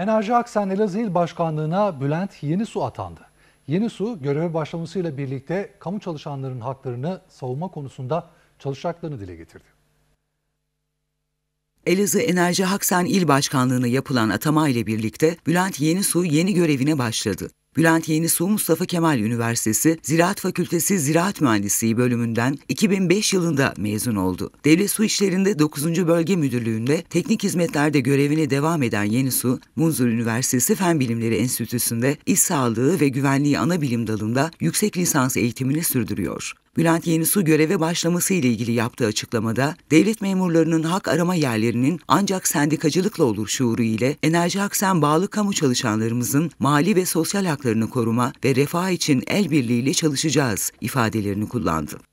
Enerji Aksen Elazığ İl Başkanlığı'na Bülent Yenisu atandı. Yenisu göreve başlamasıyla birlikte kamu çalışanlarının haklarını savunma konusunda çalışacaklarını dile getirdi. Elazığ Enerji Haksan İl Başkanlığı'na yapılan atama ile birlikte Bülent Yenisu yeni görevine başladı. Bülent Yenisu Mustafa Kemal Üniversitesi Ziraat Fakültesi Ziraat Mühendisliği bölümünden 2005 yılında mezun oldu. Devlet Su İşlerinde 9. Bölge Müdürlüğü'nde teknik hizmetlerde görevine devam eden Yenisu, Munzur Üniversitesi Fen Bilimleri Enstitüsü'nde iş sağlığı ve güvenliği ana bilim dalında yüksek lisans eğitimini sürdürüyor. Bülent Yenisu göreve başlaması ile ilgili yaptığı açıklamada devlet memurlarının hak arama yerlerinin ancak sendikacılıkla olur şuuru ile Enerji Aksen bağlı kamu çalışanlarımızın mali ve sosyal haklarını koruma ve refah için el birliğiyle çalışacağız ifadelerini kullandı.